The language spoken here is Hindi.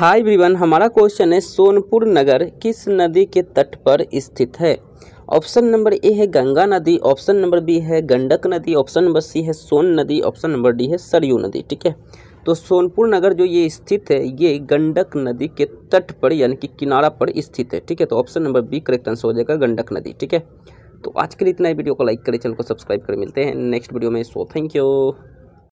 हाय ब्रिवन हमारा क्वेश्चन है सोनपुर नगर किस नदी के तट पर स्थित है ऑप्शन नंबर ए है गंगा नदी ऑप्शन नंबर बी है गंडक नदी ऑप्शन नंबर सी है सोन नदी ऑप्शन नंबर डी है सरयू नदी ठीक है तो सोनपुर नगर जो ये स्थित है ये गंडक नदी के तट पर यानी कि किनारा पर स्थित है ठीक है तो option number B correct answer हो जाएगा गंडक नदी ठीक है तो आज के लिए इतना ही वीडियो को लाइक करें चैनल को सब्सक्राइब करें मिलते हैं नेक्स्ट वीडियो में सो थैंक यू